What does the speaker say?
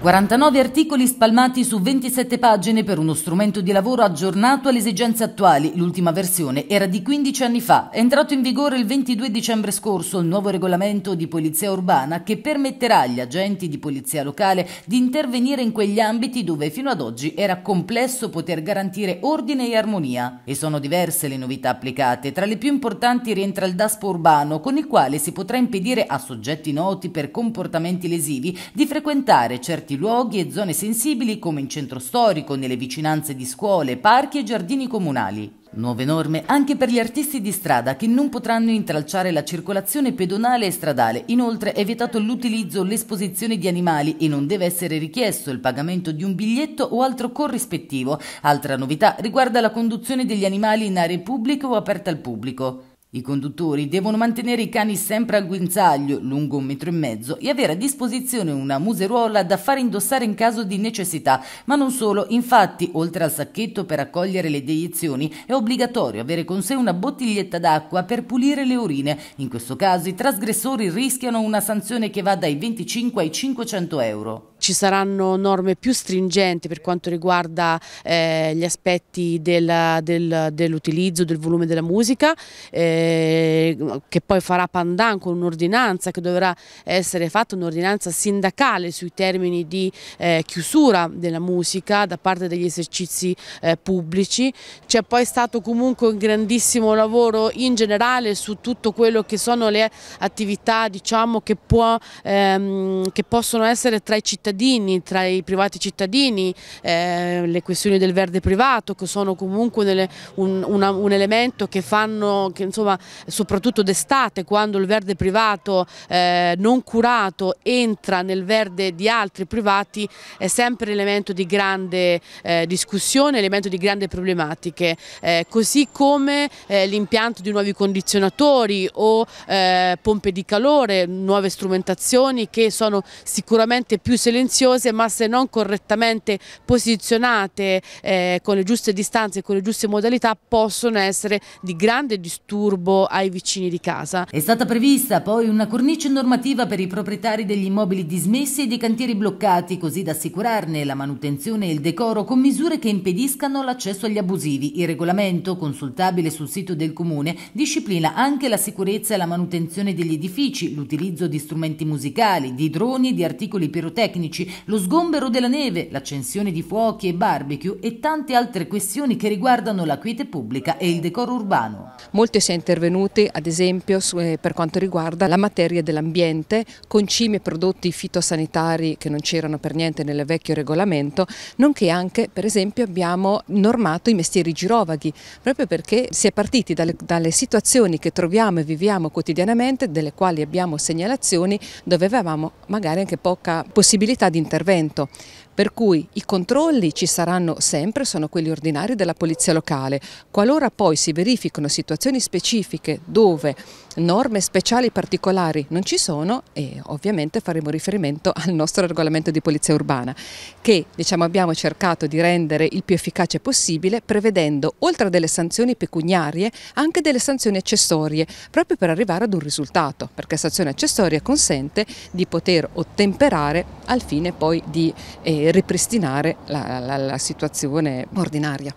49 articoli spalmati su 27 pagine per uno strumento di lavoro aggiornato alle esigenze attuali. L'ultima versione era di 15 anni fa. È entrato in vigore il 22 dicembre scorso il nuovo regolamento di polizia urbana che permetterà agli agenti di polizia locale di intervenire in quegli ambiti dove fino ad oggi era complesso poter garantire ordine e armonia. E sono diverse le novità applicate. Tra le più importanti rientra il DASPO urbano con il quale si potrà impedire a soggetti noti per comportamenti lesivi di frequentare certi certi luoghi e zone sensibili come in centro storico, nelle vicinanze di scuole, parchi e giardini comunali. Nuove norme anche per gli artisti di strada che non potranno intralciare la circolazione pedonale e stradale. Inoltre è vietato l'utilizzo o l'esposizione di animali e non deve essere richiesto il pagamento di un biglietto o altro corrispettivo. Altra novità riguarda la conduzione degli animali in aree pubbliche o aperte al pubblico. I conduttori devono mantenere i cani sempre al guinzaglio, lungo un metro e mezzo, e avere a disposizione una museruola da far indossare in caso di necessità, ma non solo. Infatti, oltre al sacchetto per accogliere le deiezioni, è obbligatorio avere con sé una bottiglietta d'acqua per pulire le urine. In questo caso i trasgressori rischiano una sanzione che va dai 25 ai 500 euro ci saranno norme più stringenti per quanto riguarda eh, gli aspetti del, del, dell'utilizzo del volume della musica eh, che poi farà Pandan con un'ordinanza che dovrà essere fatta, un'ordinanza sindacale sui termini di eh, chiusura della musica da parte degli esercizi eh, pubblici. C'è poi stato comunque un grandissimo lavoro in generale su tutto quello che sono le attività diciamo, che, può, ehm, che possono essere tra i cittadini cittadini, tra i privati cittadini, eh, le questioni del verde privato che sono comunque un, una, un elemento che fanno, che insomma, soprattutto d'estate quando il verde privato eh, non curato entra nel verde di altri privati è sempre elemento di grande eh, discussione, elemento di grande problematiche, eh, così come eh, l'impianto di nuovi condizionatori o eh, pompe di calore, nuove strumentazioni che sono sicuramente più selettive silenziose ma se non correttamente posizionate eh, con le giuste distanze e con le giuste modalità possono essere di grande disturbo ai vicini di casa. È stata prevista poi una cornice normativa per i proprietari degli immobili dismessi e dei cantieri bloccati così da assicurarne la manutenzione e il decoro con misure che impediscano l'accesso agli abusivi. Il regolamento, consultabile sul sito del comune, disciplina anche la sicurezza e la manutenzione degli edifici, l'utilizzo di strumenti musicali, di droni e di articoli pirotecnici unici, lo sgombero della neve, l'accensione di fuochi e barbecue e tante altre questioni che riguardano la quiete pubblica e il decoro urbano. Molto si è intervenuti ad esempio eh, per quanto riguarda la materia dell'ambiente, concimi e prodotti fitosanitari che non c'erano per niente nel vecchio regolamento, nonché anche per esempio abbiamo normato i mestieri girovaghi, proprio perché si è partiti dalle, dalle situazioni che troviamo e viviamo quotidianamente, delle quali abbiamo segnalazioni, dove avevamo magari anche poca possibilità modalità di intervento, per cui i controlli ci saranno sempre, sono quelli ordinari della polizia locale. Qualora poi si verificano situazioni specifiche dove norme speciali particolari non ci sono, e ovviamente faremo riferimento al nostro regolamento di polizia urbana, che diciamo, abbiamo cercato di rendere il più efficace possibile, prevedendo oltre a delle sanzioni pecuniarie anche delle sanzioni accessorie, proprio per arrivare ad un risultato, perché sanzione accessoria consente di poter ottemperare al fine poi di eh, ripristinare la, la, la situazione ordinaria.